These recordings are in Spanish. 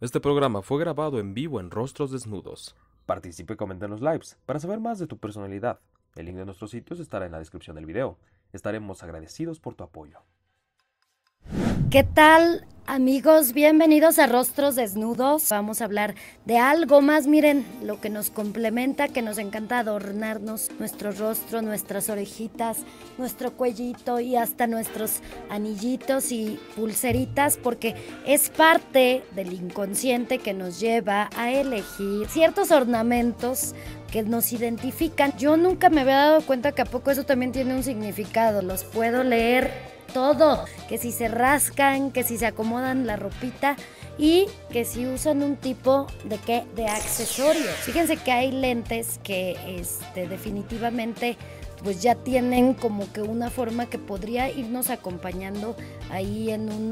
Este programa fue grabado en vivo en Rostros Desnudos. Participe y comenta en los lives para saber más de tu personalidad. El link de nuestros sitios estará en la descripción del video. Estaremos agradecidos por tu apoyo. ¿Qué tal? Amigos, bienvenidos a Rostros Desnudos. Vamos a hablar de algo más, miren, lo que nos complementa, que nos encanta adornarnos nuestro rostro, nuestras orejitas, nuestro cuellito y hasta nuestros anillitos y pulseritas, porque es parte del inconsciente que nos lleva a elegir ciertos ornamentos que nos identifican. Yo nunca me había dado cuenta que a poco eso también tiene un significado, los puedo leer todo, que si se rascan, que si se acomodan la ropita y que si usan un tipo de qué, de accesorios. Fíjense que hay lentes que este, definitivamente pues ya tienen como que una forma que podría irnos acompañando ahí en un,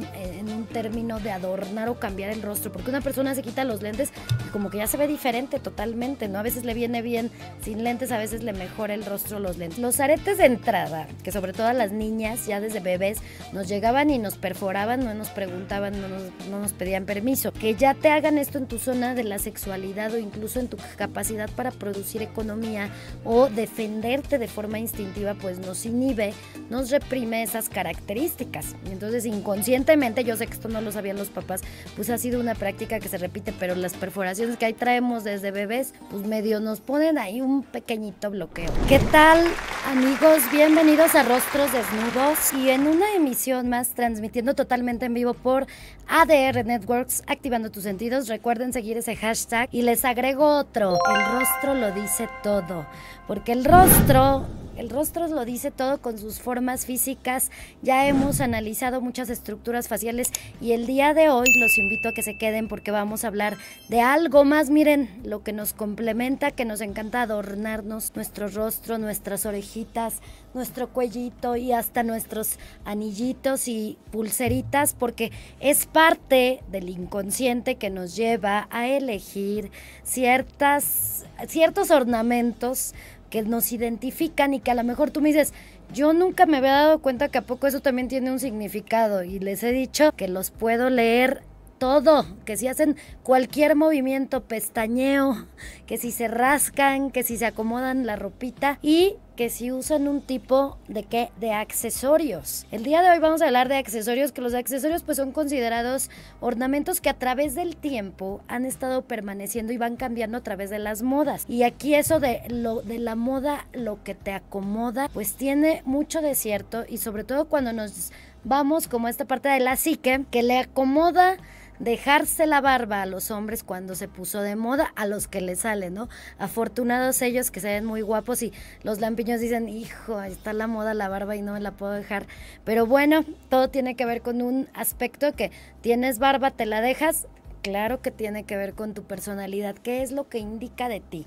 término de adornar o cambiar el rostro, porque una persona se quita los lentes y como que ya se ve diferente totalmente, ¿no? A veces le viene bien sin lentes, a veces le mejora el rostro los lentes. Los aretes de entrada, que sobre todo a las niñas ya desde bebés nos llegaban y nos perforaban, no nos preguntaban, no nos, no nos pedían permiso, que ya te hagan esto en tu zona de la sexualidad o incluso en tu capacidad para producir economía o defenderte de forma instintiva pues nos inhibe, nos reprime esas características. Entonces inconscientemente, yo sé que esto no lo sabían los papás, pues ha sido una práctica que se repite, pero las perforaciones que ahí traemos desde bebés, pues medio nos ponen ahí un pequeñito bloqueo. ¿Qué tal amigos? Bienvenidos a Rostros Desnudos y en una emisión más transmitiendo totalmente en vivo por ADR Networks, activando tus sentidos. Recuerden seguir ese hashtag y les agrego otro. El rostro lo dice todo, porque el rostro el rostro lo dice todo con sus formas físicas. Ya hemos analizado muchas estructuras faciales y el día de hoy los invito a que se queden porque vamos a hablar de algo más. Miren, lo que nos complementa, que nos encanta adornarnos nuestro rostro, nuestras orejitas, nuestro cuellito y hasta nuestros anillitos y pulseritas porque es parte del inconsciente que nos lleva a elegir ciertas, ciertos ornamentos que nos identifican y que a lo mejor tú me dices, yo nunca me había dado cuenta que a poco eso también tiene un significado y les he dicho que los puedo leer todo, que si hacen cualquier movimiento, pestañeo, que si se rascan, que si se acomodan la ropita y que si usan un tipo de qué de accesorios. El día de hoy vamos a hablar de accesorios, que los accesorios pues son considerados ornamentos que a través del tiempo han estado permaneciendo y van cambiando a través de las modas. Y aquí eso de lo de la moda, lo que te acomoda, pues tiene mucho de cierto y sobre todo cuando nos vamos como esta parte de la psique que le acomoda dejarse la barba a los hombres cuando se puso de moda, a los que les sale, ¿no? Afortunados ellos que se ven muy guapos y los lampiños dicen, hijo, ahí está la moda la barba y no me la puedo dejar. Pero bueno, todo tiene que ver con un aspecto que tienes barba, te la dejas, claro que tiene que ver con tu personalidad, qué es lo que indica de ti.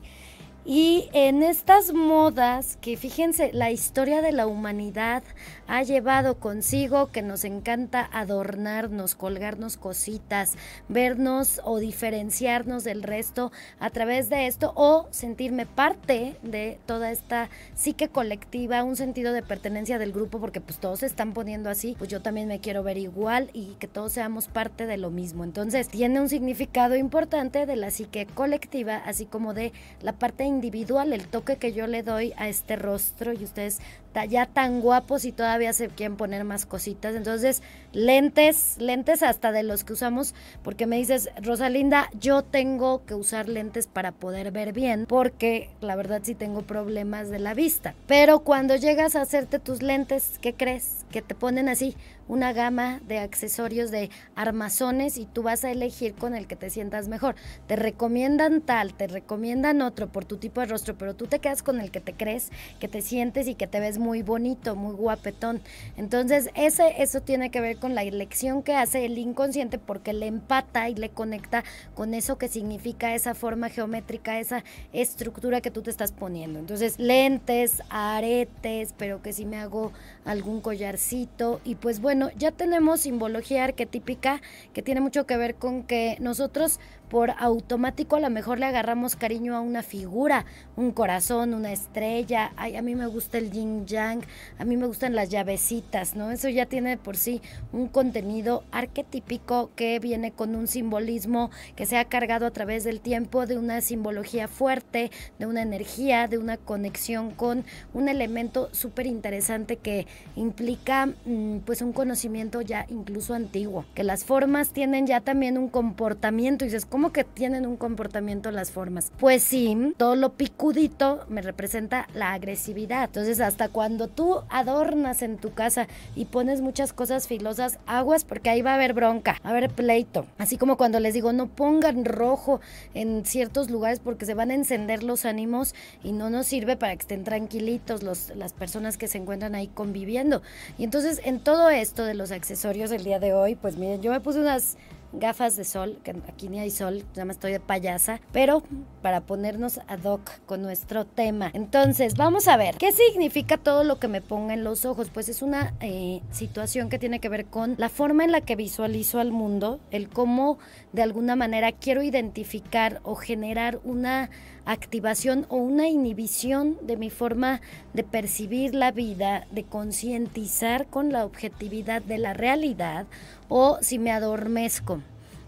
Y en estas modas que fíjense, la historia de la humanidad ha llevado consigo que nos encanta adornarnos, colgarnos cositas, vernos o diferenciarnos del resto a través de esto o sentirme parte de toda esta psique colectiva, un sentido de pertenencia del grupo porque pues todos se están poniendo así, pues yo también me quiero ver igual y que todos seamos parte de lo mismo. Entonces tiene un significado importante de la psique colectiva, así como de la parte individual el toque que yo le doy a este rostro y ustedes ya tan guapos y todavía se quieren poner más cositas. Entonces, lentes, lentes hasta de los que usamos, porque me dices, Rosalinda, yo tengo que usar lentes para poder ver bien, porque la verdad sí tengo problemas de la vista. Pero cuando llegas a hacerte tus lentes, ¿qué crees? Que te ponen así una gama de accesorios de armazones y tú vas a elegir con el que te sientas mejor. Te recomiendan tal, te recomiendan otro por tu tipo de rostro, pero tú te quedas con el que te crees, que te sientes y que te ves muy bonito, muy guapetón. Entonces, ese, eso tiene que ver con la elección que hace el inconsciente porque le empata y le conecta con eso que significa esa forma geométrica, esa estructura que tú te estás poniendo. Entonces, lentes, aretes, pero que si me hago algún collarcito. Y pues bueno, ya tenemos simbología arquetípica que tiene mucho que ver con que nosotros por automático a lo mejor le agarramos cariño a una figura, un corazón, una estrella. Ay, a mí me gusta el yin yang, a mí me gustan las llavecitas, ¿no? Eso ya tiene por sí un contenido arquetípico que viene con un simbolismo que se ha cargado a través del tiempo de una simbología fuerte, de una energía, de una conexión con un elemento súper interesante que implica mm, pues un conocimiento ya incluso antiguo, que las formas tienen ya también un comportamiento y se es como ¿Cómo que tienen un comportamiento las formas? Pues sí, todo lo picudito me representa la agresividad. Entonces, hasta cuando tú adornas en tu casa y pones muchas cosas filosas, aguas porque ahí va a haber bronca, a haber pleito. Así como cuando les digo, no pongan rojo en ciertos lugares porque se van a encender los ánimos y no nos sirve para que estén tranquilitos las personas que se encuentran ahí conviviendo. Y entonces, en todo esto de los accesorios el día de hoy, pues miren, yo me puse unas gafas de sol, que aquí ni hay sol, Ya me estoy de payasa, pero para ponernos ad hoc con nuestro tema. Entonces, vamos a ver, ¿qué significa todo lo que me ponga en los ojos? Pues es una eh, situación que tiene que ver con la forma en la que visualizo al mundo, el cómo de alguna manera quiero identificar o generar una activación o una inhibición de mi forma de percibir la vida, de concientizar con la objetividad de la realidad o si me adormezco.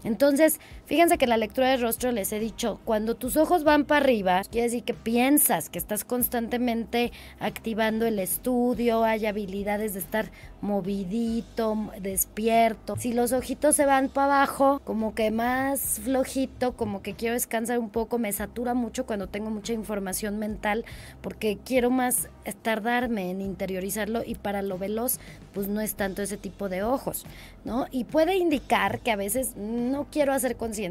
Entonces, Fíjense que en la lectura de rostro les he dicho, cuando tus ojos van para arriba, quiere decir que piensas, que estás constantemente activando el estudio, hay habilidades de estar movidito, despierto. Si los ojitos se van para abajo, como que más flojito, como que quiero descansar un poco, me satura mucho cuando tengo mucha información mental, porque quiero más tardarme en interiorizarlo y para lo veloz, pues no es tanto ese tipo de ojos, ¿no? Y puede indicar que a veces no quiero hacer conciencia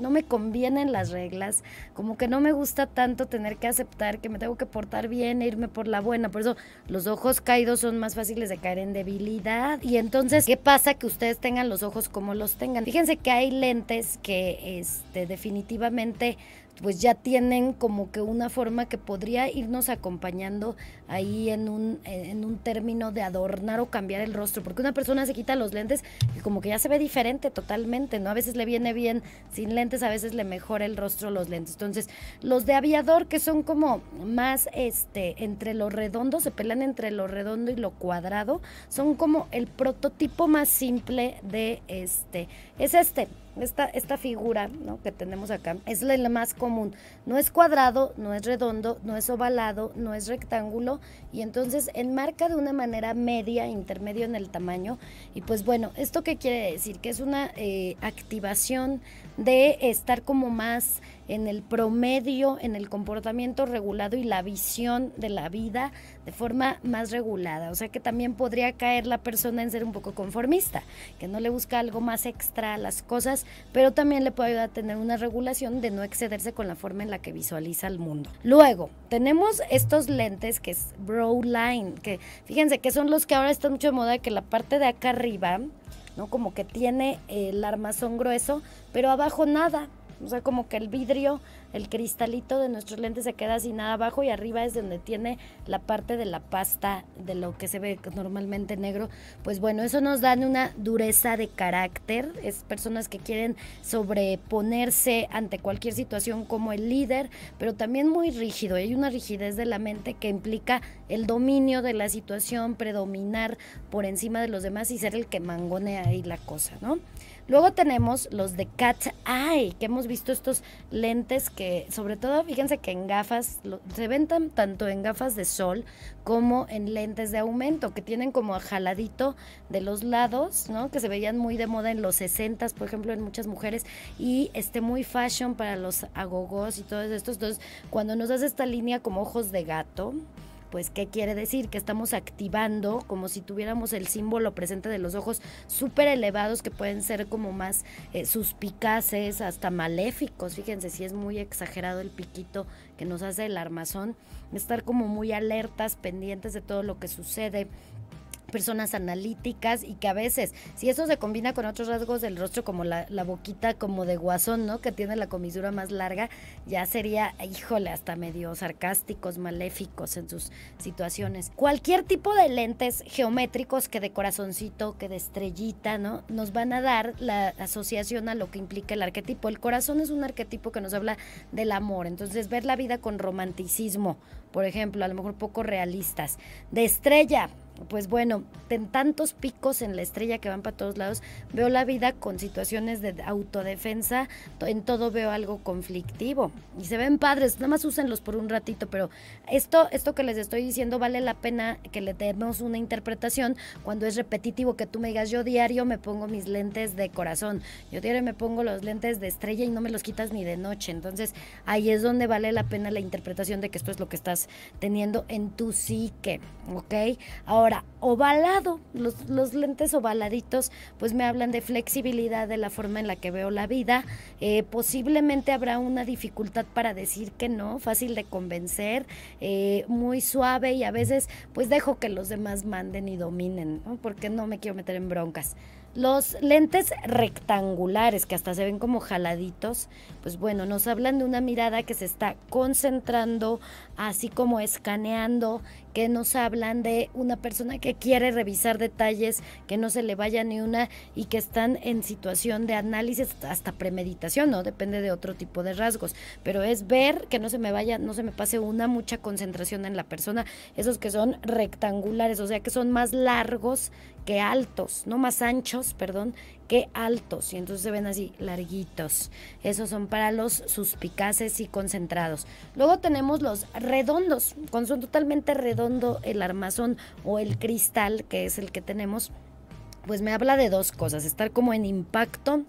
no me convienen las reglas, como que no me gusta tanto tener que aceptar que me tengo que portar bien e irme por la buena. Por eso los ojos caídos son más fáciles de caer en debilidad. Y entonces, ¿qué pasa que ustedes tengan los ojos como los tengan? Fíjense que hay lentes que este, definitivamente pues ya tienen como que una forma que podría irnos acompañando ahí en un, en un término de adornar o cambiar el rostro, porque una persona se quita los lentes y como que ya se ve diferente totalmente, ¿no? A veces le viene bien sin lentes, a veces le mejora el rostro los lentes. Entonces, los de aviador que son como más este entre lo redondo, se pelan entre lo redondo y lo cuadrado, son como el prototipo más simple de este, es este, esta, esta figura que tenemos acá es la, más común. No es cuadrado, no es redondo, no es ovalado, no es rectángulo y entonces enmarca de una manera media, intermedio en el tamaño. Y pues bueno, ¿esto qué quiere decir? Que es una eh, activación de estar como más en el promedio, en el comportamiento regulado y la visión de la vida de forma más regulada. O sea que también podría caer la persona en ser un poco conformista, que no le busca algo más extra a las cosas, pero también le puede ayudar a tener una regulación de no excederse con la forma en la que visualiza el mundo. Luego, tenemos estos lentes que es Browline, line, que fíjense que son los que ahora están mucho de moda, que la parte de acá arriba, ¿no? Como que tiene el armazón grueso, pero abajo nada. O sea, como que el vidrio, el cristalito de nuestros lentes se queda sin nada abajo y arriba es donde tiene la parte de la pasta de lo que se ve normalmente negro. Pues bueno, eso nos da una dureza de carácter. Es personas que quieren sobreponerse ante cualquier situación como el líder, pero también muy rígido. Hay una rigidez de la mente que implica el dominio de la situación, predominar por encima de los demás y ser el que mangonea ahí la cosa, ¿no? Luego tenemos los de Cat Eye, que hemos visto estos lentes que, sobre todo, fíjense que en gafas, se ven tanto en gafas de sol como en lentes de aumento, que tienen como jaladito de los lados, ¿no? Que se veían muy de moda en los 60, por ejemplo, en muchas mujeres, y este muy fashion para los agogos y todos estos. Entonces, cuando nos das esta línea como ojos de gato, pues ¿qué quiere decir? Que estamos activando como si tuviéramos el símbolo presente de los ojos súper elevados que pueden ser como más eh, suspicaces, hasta maléficos. Fíjense, si es muy exagerado el piquito que nos hace el armazón, estar como muy alertas, pendientes de todo lo que sucede personas analíticas y que a veces, si eso se combina con otros rasgos del rostro, como la, boquita como de guasón, ¿no? Que tiene la comisura más larga, ya sería, híjole, hasta medio sarcásticos, maléficos en sus situaciones. Cualquier tipo de lentes geométricos que de corazoncito, que de estrellita, ¿no? Nos van a dar la asociación a lo que implica el arquetipo. El corazón es un arquetipo que nos habla del amor, entonces ver la vida con romanticismo, por ejemplo, a lo mejor poco realistas. De estrella, pues bueno, en tantos picos en la estrella que van para todos lados, veo la vida con situaciones de autodefensa, en todo veo algo conflictivo y se ven padres, nada más úsenlos por un ratito, pero esto, esto que les estoy diciendo vale la pena que le demos una interpretación cuando es repetitivo, que tú me digas, yo diario me pongo mis lentes de corazón, yo diario me pongo los lentes de estrella y no me los quitas ni de noche, entonces ahí es donde vale la pena la interpretación de que esto es lo que estás teniendo en tu psique, ¿ok? Ahora, Ahora, ovalado, los, lentes ovaladitos pues me hablan de flexibilidad de la forma en la que veo la vida. Eh, posiblemente habrá una dificultad para decir que no, fácil de convencer, eh, muy suave y a veces pues dejo que los demás manden y dominen, porque no me quiero meter en broncas. Los lentes rectangulares, que hasta se ven como jaladitos, pues bueno, nos hablan de una mirada que se está concentrando, así como escaneando que nos hablan de una persona que quiere revisar detalles, que no se le vaya ni una y que están en situación de análisis hasta premeditación, ¿no? Depende de otro tipo de rasgos, pero es ver que no se me vaya, no se me pase una mucha concentración en la persona, esos que son rectangulares, o sea, que son más largos que altos, no más anchos, perdón, altos y entonces se ven así larguitos. Esos son para los suspicaces y concentrados. Luego tenemos los redondos, con son totalmente redondo el armazón o el cristal, que es el que tenemos pues me habla de dos cosas, estar como en impacto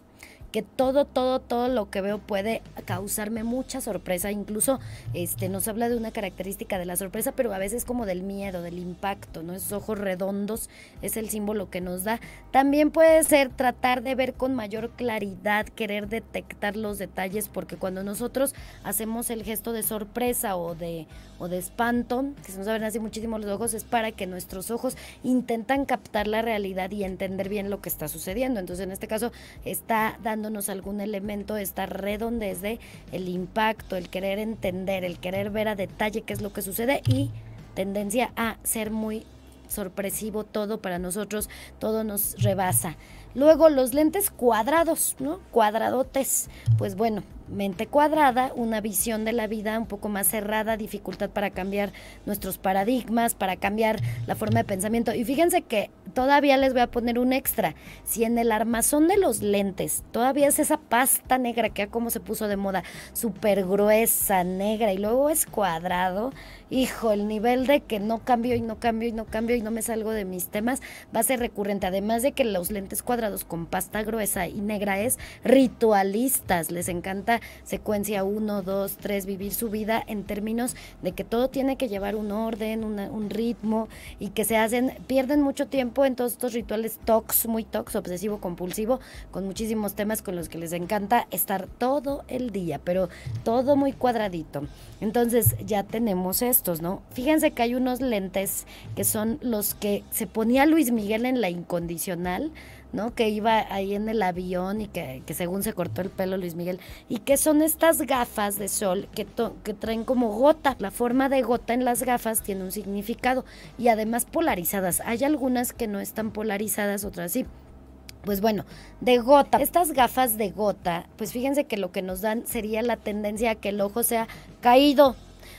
que todo, todo, todo lo que veo puede causarme mucha sorpresa. Incluso este, nos habla de una característica de la sorpresa, pero a veces como del miedo, del impacto, ¿no? Esos ojos redondos es el símbolo que nos da. También puede ser tratar de ver con mayor claridad, querer detectar los detalles, porque cuando nosotros hacemos el gesto de sorpresa o de, o de espanto, que se nos abren así muchísimo los ojos, es para que nuestros ojos intentan captar la realidad y entender bien lo que está sucediendo. Entonces, en este caso, está dando nos algún elemento, está redondez de el impacto, el querer entender, el querer ver a detalle qué es lo que sucede y tendencia a ser muy sorpresivo todo para nosotros, todo nos rebasa. Luego los lentes cuadrados, ¿no? Cuadradotes. Pues bueno, mente cuadrada, una visión de la vida un poco más cerrada, dificultad para cambiar nuestros paradigmas, para cambiar la forma de pensamiento. Y fíjense que todavía les voy a poner un extra. Si en el armazón de los lentes todavía es esa pasta negra que como se puso de moda, súper gruesa, negra y luego es cuadrado, hijo, el nivel de que no cambio y no cambio y no cambio y no me salgo de mis temas va a ser recurrente. Además de que los lentes cuadrados con pasta gruesa y negra es ritualistas, les encanta secuencia 1, 2, 3, vivir su vida en términos de que todo tiene que llevar un orden, un ritmo y que se hacen, pierden mucho tiempo en todos estos rituales tox, muy tox, obsesivo, compulsivo, con muchísimos temas con los que les encanta estar todo el día, pero todo muy cuadradito. Entonces ya tenemos estos, ¿no? Fíjense que hay unos lentes que son los que se ponía Luis Miguel en la incondicional que iba ahí en el avión y que, según se cortó el pelo Luis Miguel. Y que son estas gafas de sol que, que traen como gota. La forma de gota en las gafas tiene un significado. Y además polarizadas. Hay algunas que no están polarizadas, otras sí. Pues bueno, de gota. Estas gafas de gota, pues fíjense que lo que nos dan sería la tendencia a que el ojo sea caído.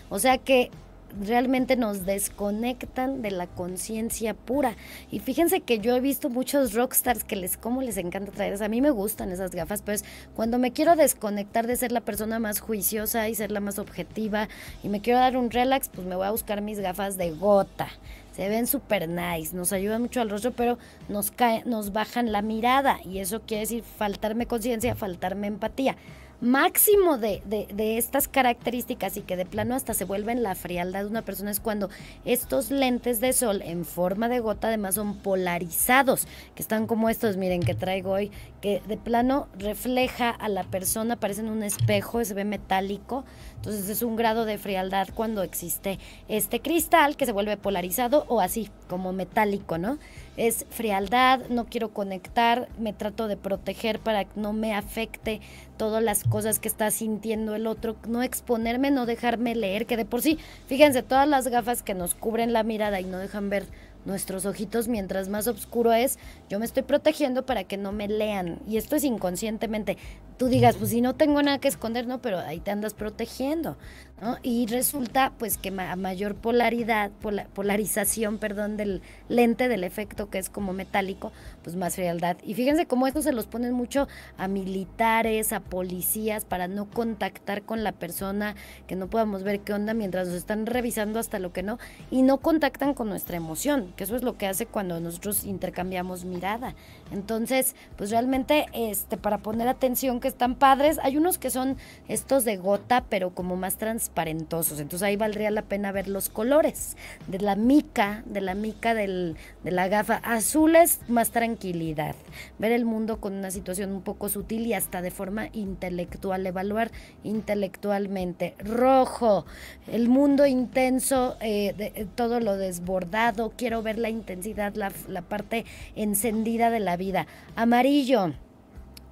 O sea que realmente nos desconectan de la conciencia pura. Y fíjense que yo he visto muchos rockstars que les, como les encanta traer, a mí me gustan esas gafas, pero es cuando me quiero desconectar de ser la persona más juiciosa y ser la más objetiva y me quiero dar un relax, pues me voy a buscar mis gafas de gota. Se ven super nice, nos ayuda mucho al rostro, pero nos, cae, nos bajan la mirada y eso quiere decir faltarme conciencia, faltarme empatía máximo de, estas características y que de plano hasta se vuelven la frialdad de una persona es cuando estos lentes de sol en forma de gota además son polarizados, que están como estos, miren, que traigo hoy, que de plano refleja a la persona, parecen un espejo, se ve metálico, entonces es un grado de frialdad cuando existe este cristal que se vuelve polarizado o así, como metálico, ¿no? es frialdad, no quiero conectar, me trato de proteger para que no me afecte todas las cosas que está sintiendo el otro, no exponerme, no dejarme leer, que de por sí, fíjense, todas las gafas que nos cubren la mirada y no dejan ver nuestros ojitos, mientras más oscuro es, yo me estoy protegiendo para que no me lean. Y esto es inconscientemente tú digas, pues si no tengo nada que esconder, no, pero ahí te andas protegiendo, ¿no? Y resulta pues que a mayor polaridad, polarización, perdón, del lente, del efecto que es como metálico, pues más frialdad. Y fíjense cómo esto se los ponen mucho a militares, a policías, para no contactar con la persona, que no podamos ver qué onda mientras nos están revisando hasta lo que no, y no contactan con nuestra emoción, que eso es lo que hace cuando nosotros intercambiamos mirada. Entonces, pues realmente, este, para poner atención, están padres. Hay unos que son estos de gota, pero como más transparentosos. Entonces ahí valdría la pena ver los colores de la mica, de la mica del, de la gafa. Azul es más tranquilidad. Ver el mundo con una situación un poco sutil y hasta de forma intelectual, evaluar intelectualmente. Rojo, el mundo intenso, eh, eh, todo lo desbordado. Quiero ver la intensidad, la parte encendida de la vida. Amarillo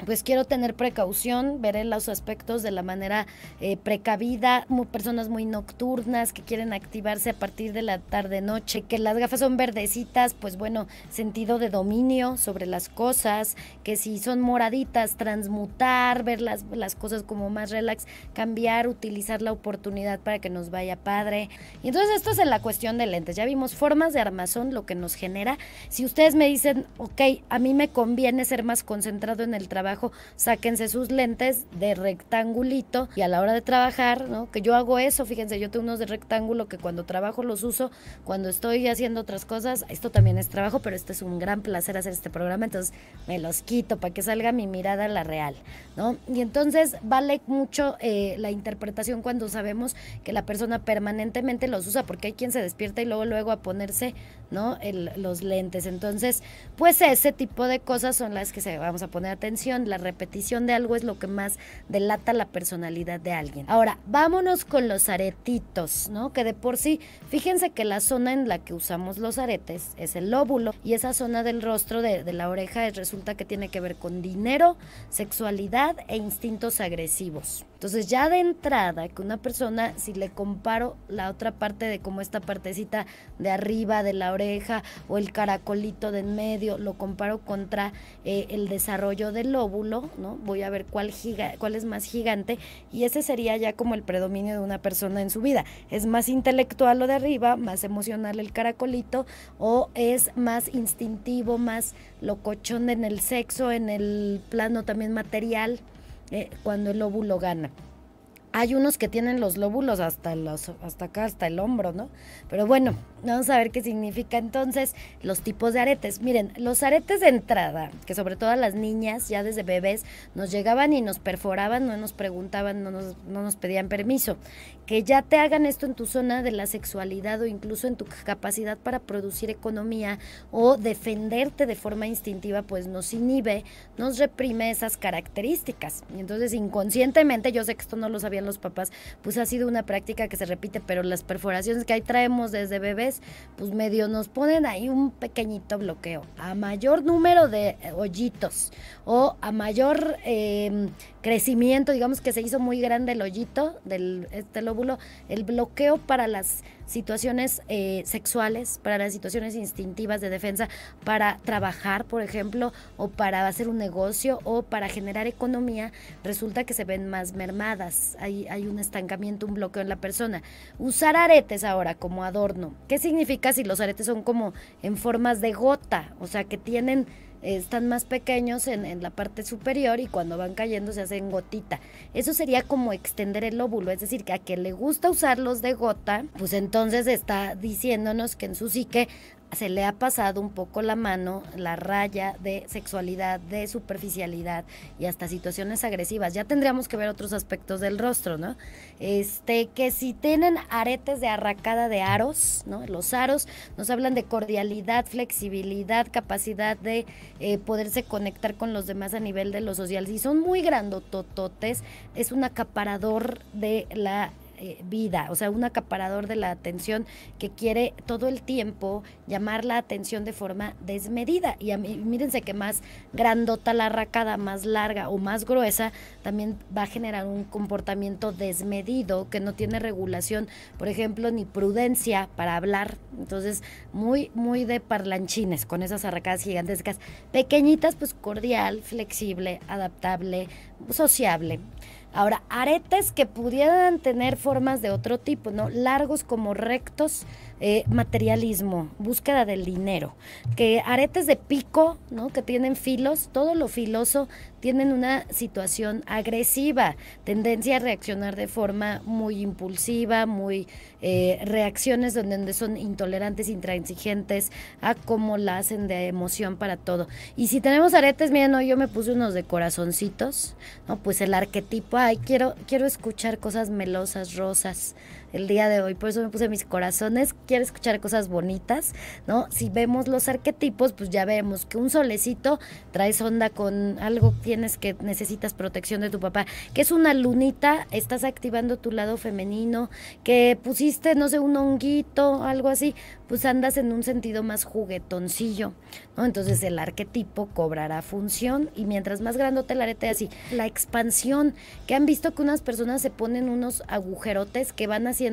pues quiero tener precaución, veré los aspectos de la manera eh, precavida, personas muy nocturnas que quieren activarse a partir de la tarde-noche, que las gafas son verdecitas, pues bueno, sentido de dominio sobre las cosas, que si son moraditas, transmutar, ver las, cosas como más relax, cambiar, utilizar la oportunidad para que nos vaya padre. Y entonces esto es en la cuestión de lentes, ya vimos formas de armazón, lo que nos genera. Si ustedes me dicen, ok, a mí me conviene ser más concentrado en el trabajo, sáquense sus lentes de rectangulito y a la hora de trabajar, ¿no? Que yo hago eso, fíjense, yo tengo unos de rectángulo que cuando trabajo los uso, cuando estoy haciendo otras cosas, esto también es trabajo, pero este es un gran placer hacer este programa, entonces me los quito para que salga mi mirada la real, ¿no? Y entonces vale mucho eh, la interpretación cuando sabemos que la persona permanentemente los usa, porque hay quien se despierta y luego luego a ponerse, ¿no? los lentes. Entonces, pues ese tipo de cosas son las que se vamos a poner atención la repetición de algo es lo que más delata la personalidad de alguien. Ahora, vámonos con los aretitos, ¿no? Que de por sí, fíjense que la zona en la que usamos los aretes es el lóbulo y esa zona del rostro de, de la oreja resulta que tiene que ver con dinero, sexualidad e instintos agresivos. Entonces ya de entrada, que una persona, si le comparo la otra parte de como esta partecita de arriba de la oreja o el caracolito de en medio, lo comparo contra eh, el desarrollo del óvulo, ¿no? Voy a ver cuál, cuál es más gigante y ese sería ya como el predominio de una persona en su vida. Es más intelectual lo de arriba, más emocional el caracolito o es más instintivo, más locochón en el sexo, en el plano también material, eh, cuando el óvulo gana. Hay unos que tienen los lóbulos hasta, hasta acá, hasta el hombro, ¿no? Pero bueno, vamos a ver qué significa entonces los tipos de aretes. Miren, los aretes de entrada, que sobre todo a las niñas ya desde bebés nos llegaban y nos perforaban, no nos preguntaban, no nos, no nos pedían permiso. Que ya te hagan esto en tu zona de la sexualidad o incluso en tu capacidad para producir economía o defenderte de forma instintiva, pues nos inhibe, nos reprime esas características. Y entonces inconscientemente, yo sé que esto no lo sabía los papás, pues ha sido una práctica que se repite, pero las perforaciones que ahí traemos desde bebés, pues medio nos ponen ahí un pequeñito bloqueo. A mayor número de eh, hoyitos o a mayor em, crecimiento, digamos que se hizo muy grande el hoyito del este lóbulo, el bloqueo para las situaciones eh, sexuales, para las situaciones instintivas de defensa, para trabajar, por ejemplo, o para hacer un negocio o para generar economía, resulta que se ven más mermadas, hay, hay un estancamiento, un bloqueo en la persona. Usar aretes ahora como adorno, ¿qué significa si los aretes son como en formas de gota? O sea, que tienen están más pequeños en, la parte superior y cuando van cayendo se hacen gotita. Eso sería como extender el óvulo, es decir, que a quien le gusta usarlos de gota, pues entonces está diciéndonos que en su psique se le ha pasado un poco la mano, la raya de sexualidad, de superficialidad y hasta situaciones agresivas. Ya tendríamos que ver otros aspectos del rostro, ¿no? Este, que si tienen aretes de arracada de aros, ¿no? Los aros nos hablan de cordialidad, flexibilidad, capacidad de eh, poderse conectar con los demás a nivel de lo social. Si son muy grandotototes, es un acaparador de la eh, vida, o sea, un acaparador de la atención que quiere todo el tiempo llamar la atención de forma desmedida. Y a mírense que más grandota la arracada, más larga o más gruesa, también va a generar un comportamiento desmedido que no tiene regulación, por ejemplo, ni prudencia para hablar. Entonces, muy, muy de parlanchines con esas arracadas gigantescas. Pequeñitas, pues cordial, flexible, adaptable, sociable. Ahora, aretes que pudieran tener formas de otro tipo, ¿no? Largos como rectos, eh, materialismo, búsqueda del dinero, que aretes de pico, ¿no? que tienen filos, todo lo filoso tienen una situación agresiva, tendencia a reaccionar de forma muy impulsiva, muy eh, reacciones donde, son intolerantes, intransigentes a cómo la hacen de emoción para todo. Y si tenemos aretes, miren, hoy yo me puse unos de corazoncitos, ¿no? Pues el arquetipo, ay, quiero, quiero escuchar cosas melosas, rosas, el día de hoy. Por eso me puse mis corazones. Quiero escuchar cosas bonitas, ¿no? Si vemos los arquetipos, pues ya vemos que un solecito trae onda con algo tienes que necesitas protección de tu papá, que es una lunita, estás activando tu lado femenino, que pusiste, no sé, un honguito, algo así, pues andas en un sentido más juguetoncillo, ¿no? Entonces el arquetipo cobrará función y mientras más grandote la arete así, la expansión, que han visto que unas personas se ponen unos agujerotes que van así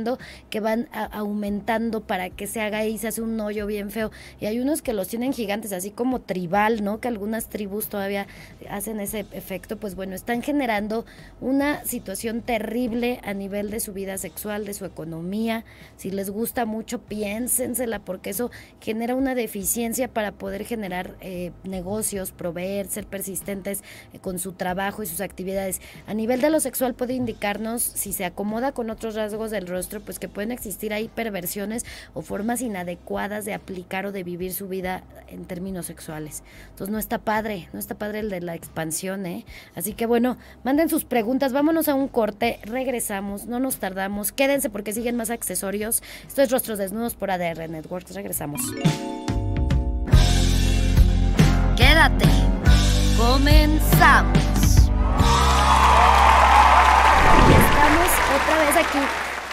que van aumentando para que se haga y se hace un hoyo bien feo. Y hay unos que los tienen gigantes, así como tribal, ¿no? Que algunas tribus todavía hacen ese efecto. Pues bueno, están generando una situación terrible a nivel de su vida sexual, de su economía. Si les gusta mucho, piénsensela, porque eso genera una deficiencia para poder generar eh, negocios, proveer, ser persistentes eh, con su trabajo y sus actividades. A nivel de lo sexual puede indicarnos si se acomoda con otros rasgos del pues que pueden existir ahí perversiones o formas inadecuadas de aplicar o de vivir su vida en términos sexuales. Entonces no está padre, no está padre el de la expansión, ¿eh? Así que bueno, manden sus preguntas, vámonos a un corte, regresamos, no nos tardamos, quédense porque siguen más accesorios. Esto es Rostros Desnudos por ADR Networks, regresamos. Quédate, comenzamos. Y estamos otra vez aquí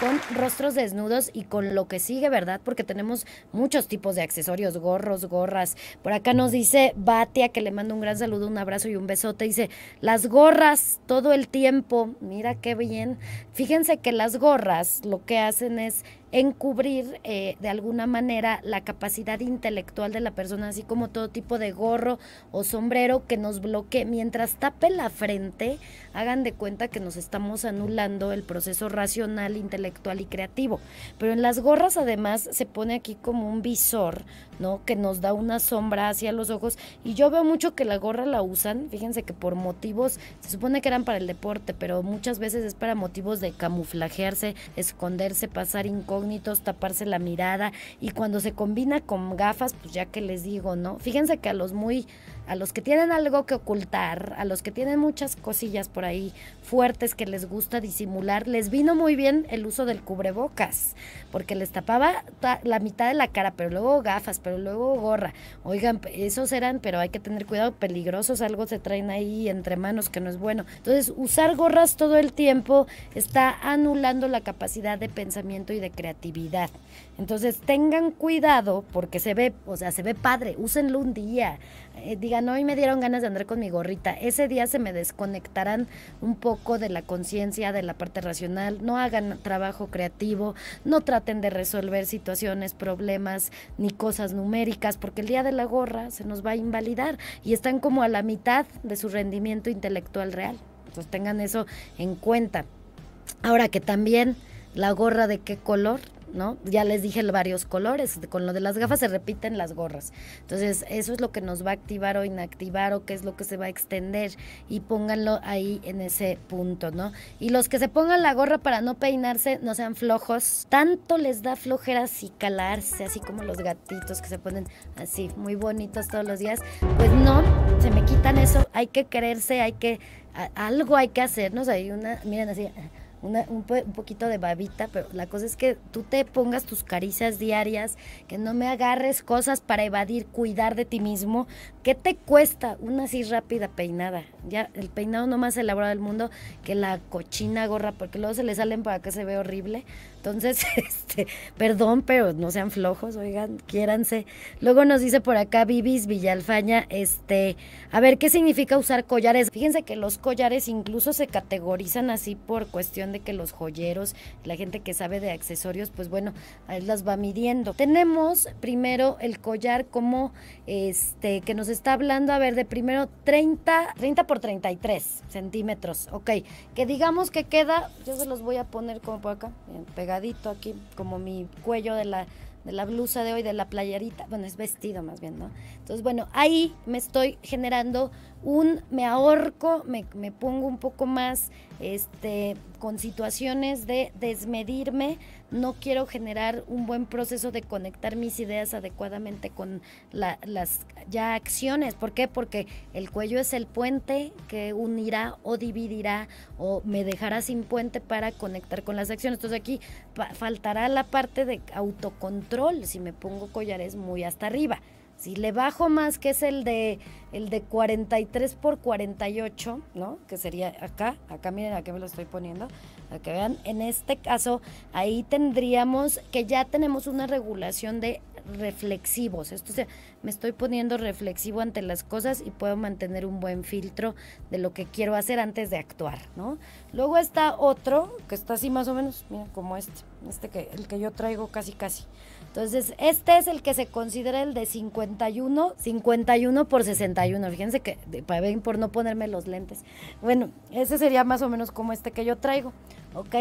con rostros desnudos y con lo que sigue, ¿verdad? Porque tenemos muchos tipos de accesorios, gorros, gorras. Por acá nos dice Batia, que le mando un gran saludo, un abrazo y un besote. Dice, las gorras todo el tiempo. Mira qué bien. Fíjense que las gorras lo que hacen es encubrir eh, de alguna manera la capacidad intelectual de la persona, así como todo tipo de gorro o sombrero que nos bloquee. Mientras tape la frente, hagan de cuenta que nos estamos anulando el proceso racional, intelectual y creativo. Pero en las gorras además se pone aquí como un visor ¿no? Que nos da una sombra hacia los ojos. Y yo veo mucho que la gorra la usan, fíjense que por motivos, se supone que eran para el deporte, pero muchas veces es para motivos de camuflajearse, esconderse, pasar incógnitos, taparse la mirada. Y cuando se combina con gafas, pues ya que les digo, ¿no? Fíjense que a los muy a los que tienen algo que ocultar, a los que tienen muchas cosillas por ahí fuertes que les gusta disimular, les vino muy bien el uso del cubrebocas, porque les tapaba la mitad de la cara, pero luego gafas, pero luego gorra. Oigan, esos eran, pero hay que tener cuidado, peligrosos, algo se traen ahí entre manos que no es bueno. Entonces, usar gorras todo el tiempo está anulando la capacidad de pensamiento y de creatividad. Entonces, tengan cuidado porque se ve, o sea, se ve padre, úsenlo un día, eh, no hoy me dieron ganas de andar con mi gorrita. Ese día se me desconectarán un poco de la conciencia, de la parte racional. No hagan trabajo creativo, no traten de resolver situaciones, problemas ni cosas numéricas, porque el día de la gorra se nos va a invalidar y están como a la mitad de su rendimiento intelectual real. Entonces tengan eso en cuenta. Ahora que también la gorra de qué color ya les dije varios colores, con lo de las gafas se repiten las gorras. Entonces, eso es lo que nos va a activar o inactivar o qué es lo que se va a extender y pónganlo ahí en ese punto, ¿no? Y los que se pongan la gorra para no peinarse, no sean flojos. Tanto les da flojera así calarse, así como los gatitos que se ponen así muy bonitos todos los días. Pues no, se me quitan eso, hay que quererse, hay que algo hay que hacernos, hay una, miren así un, un, poquito de babita, pero la cosa es que tú te pongas tus caricias diarias, que no me agarres cosas para evadir, cuidar de ti mismo, ¿Qué te cuesta una así rápida peinada? Ya, el peinado no más elaborado del mundo que la cochina gorra, porque luego se le salen para que se ve horrible. Entonces, este, perdón, pero no sean flojos, oigan, quiéranse. Luego nos dice por acá Vivis Villalfaña, este, a ver, ¿qué significa usar collares? Fíjense que los collares incluso se categorizan así por cuestión de que los joyeros, la gente que sabe de accesorios, pues bueno, ahí las va midiendo. Tenemos primero el collar como este que no nos está hablando, a ver, de primero 30, 30 por 33 centímetros, ok, que digamos que queda, yo se los voy a poner como por acá, pegadito aquí, como mi cuello de la, de la blusa de hoy, de la playerita, bueno, es vestido más bien, ¿no? Entonces, bueno, ahí me estoy generando un, me ahorco, me, me pongo un poco más, este, con situaciones de desmedirme, no quiero generar un buen proceso de conectar mis ideas adecuadamente con las ya acciones. ¿Por qué? Porque el cuello es el puente que unirá o dividirá o me dejará sin puente para conectar con las acciones. Entonces aquí faltará la parte de autocontrol si me pongo collares muy hasta arriba. Si le bajo más, que es el de, el de 43 por 48, ¿no? Que sería acá, acá miren, a qué me lo estoy poniendo, para que vean. En este caso, ahí tendríamos que ya tenemos una regulación de reflexivos. Esto es, me estoy poniendo reflexivo ante las cosas y puedo mantener un buen filtro de lo que quiero hacer antes de actuar, ¿no? Luego está otro que está así más o menos, miren, como este, este que el que yo traigo casi casi. Entonces, este es el que se considera el de 51, 51 por 61. Fíjense que, ver, por no ponerme los lentes. Bueno, ese sería más o menos como este que yo traigo, ¿ok?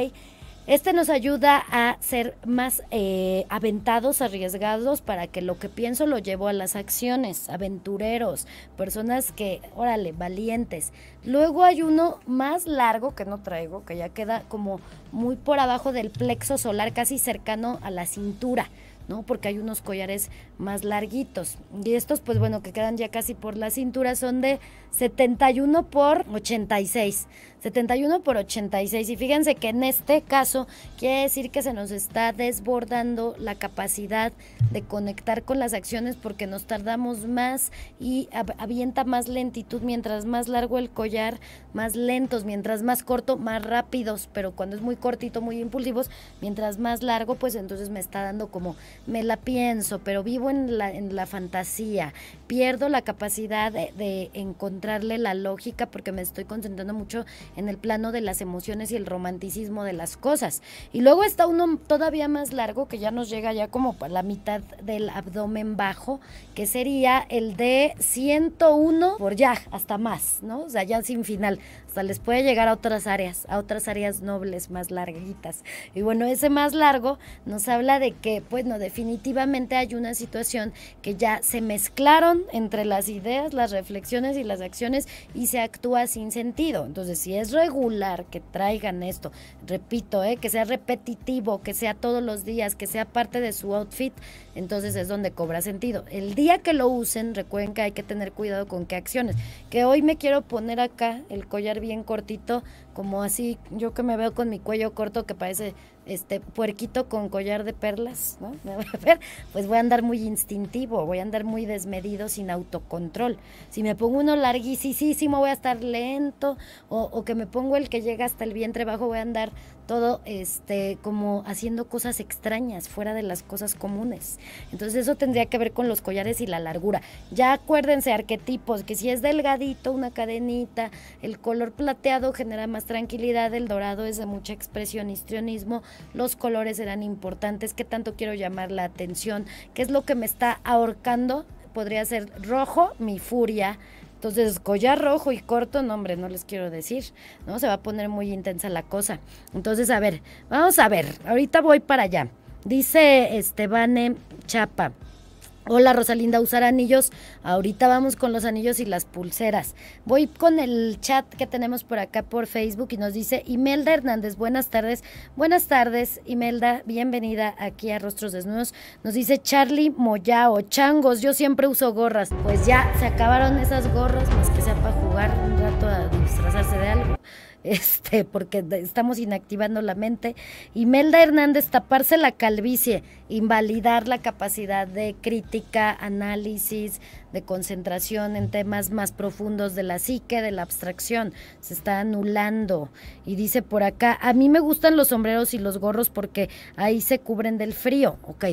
Este nos ayuda a ser más eh, aventados, arriesgados, para que lo que pienso lo llevo a las acciones, aventureros, personas que, órale, valientes. Luego hay uno más largo que no traigo, que ya queda como muy por abajo del plexo solar, casi cercano a la cintura. ¿no? Porque hay unos collares más larguitos. Y estos, pues bueno, que quedan ya casi por la cintura, son de 71 por 86. 71 por 86. Y fíjense que en este caso quiere decir que se nos está desbordando la capacidad de conectar con las acciones porque nos tardamos más y avienta más lentitud. Mientras más largo el collar, más lentos. Mientras más corto, más rápidos. Pero cuando es muy cortito, muy impulsivos, mientras más largo, pues entonces me está dando como me la pienso, pero vivo en la, en la fantasía, pierdo la capacidad de, encontrarle la lógica porque me estoy concentrando mucho en el plano de las emociones y el romanticismo de las cosas. Y luego está uno todavía más largo que ya nos llega ya como para la mitad del abdomen bajo, que sería el de 101 por ya, hasta más, ¿no? O sea, ya sin final. O les puede llegar a otras áreas, a otras áreas nobles más larguitas. Y bueno, ese más largo nos habla de que, pues no, definitivamente hay una situación que ya se mezclaron entre las ideas, las reflexiones y las acciones y se actúa sin sentido. Entonces, si es regular que traigan esto, repito, eh, que sea repetitivo, que sea todos los días, que sea parte de su outfit, entonces es donde cobra sentido. El día que lo usen, recuerden que hay que tener cuidado con qué acciones. Que hoy me quiero poner acá el collar bien cortito, como así, yo que me veo con mi cuello corto que parece este puerquito con collar de perlas, ¿no? pues voy a andar muy instintivo, voy a andar muy desmedido, sin autocontrol. Si me pongo uno larguísimo, voy a estar lento, o, o que me pongo el que llega hasta el vientre bajo, voy a andar todo este como haciendo cosas extrañas, fuera de las cosas comunes. Entonces eso tendría que ver con los collares y la largura. Ya acuérdense arquetipos, que si es delgadito, una cadenita, el color plateado genera más tranquilidad, el dorado es de mucha expresión, histrionismo, los colores eran importantes, qué tanto quiero llamar la atención, qué es lo que me está ahorcando podría ser rojo, mi furia, entonces, collar rojo y corto, no, hombre, no les quiero decir, ¿no? Se va a poner muy intensa la cosa. Entonces, a ver, vamos a ver, ahorita voy para allá. Dice Estebane Chapa. Hola Rosalinda, usar anillos. Ahorita vamos con los anillos y las pulseras. Voy con el chat que tenemos por acá por Facebook y nos dice Imelda Hernández, buenas tardes. Buenas tardes, Imelda, bienvenida aquí a Rostros Desnudos. Nos dice Charlie Moyao, changos, yo siempre uso gorras. Pues ya se acabaron esas gorras, más que sea para jugar un rato a disfrazarse de algo este, porque estamos inactivando la mente. Imelda Hernández, taparse la calvicie, invalidar la capacidad de crítica, análisis, de concentración en temas más profundos de la psique, de la abstracción. Se está anulando. Y dice por acá, a mí me gustan los sombreros y los gorros porque ahí se cubren del frío. Ok,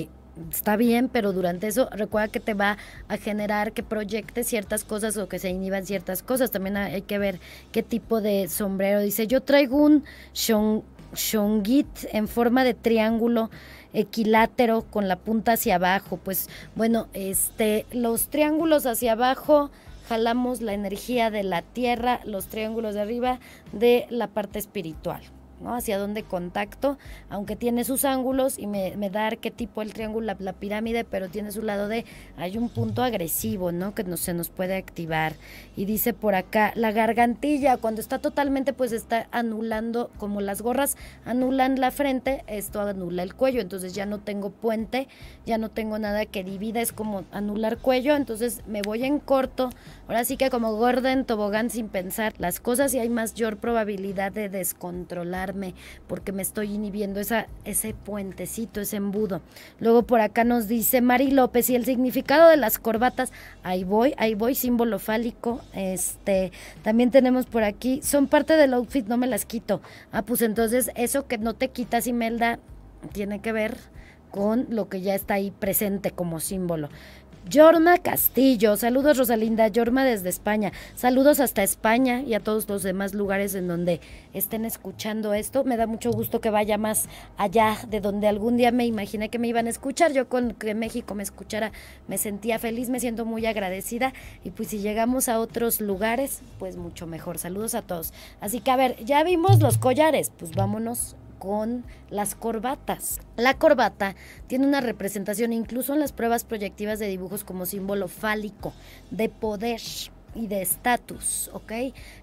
está bien, pero durante eso recuerda que te va a generar que proyectes ciertas cosas o que se inhiban ciertas cosas. También hay que ver qué tipo de sombrero. Dice, yo traigo un shongit en forma de triángulo equilátero con la punta hacia abajo. Pues bueno, este, los triángulos hacia abajo jalamos la energía de la tierra, los triángulos de arriba de la parte espiritual. ¿no? Hacia dónde contacto, aunque tiene sus ángulos y me, da qué tipo el triángulo, la, pirámide, pero tiene su lado de, hay un punto agresivo, ¿no? Que no, se nos puede activar. Y dice por acá, la gargantilla, cuando está totalmente, pues está anulando, como las gorras anulan la frente, esto anula el cuello, entonces ya no tengo puente, ya no tengo nada que divida, es como anular cuello, entonces me voy en corto, ahora sí que como gorda en tobogán sin pensar las cosas y hay mayor probabilidad de descontrolar porque me estoy inhibiendo esa, ese puentecito, ese embudo. Luego por acá nos dice Mari López, y el significado de las corbatas, ahí voy, ahí voy, símbolo fálico. Este, también tenemos por aquí, son parte del outfit, no me las quito. Ah, pues entonces eso que no te quitas, Imelda, tiene que ver con lo que ya está ahí presente como símbolo. Yorma Castillo, saludos Rosalinda, Yorma desde España, saludos hasta España y a todos los demás lugares en donde estén escuchando esto. Me da mucho gusto que vaya más allá de donde algún día me imaginé que me iban a escuchar. Yo con que México me escuchara me sentía feliz, me siento muy agradecida y pues si llegamos a otros lugares, pues mucho mejor. Saludos a todos. Así que a ver, ya vimos los collares, pues vámonos con las corbatas. La corbata tiene una representación incluso en las pruebas proyectivas de dibujos como símbolo fálico, de poder y de estatus, ¿ok?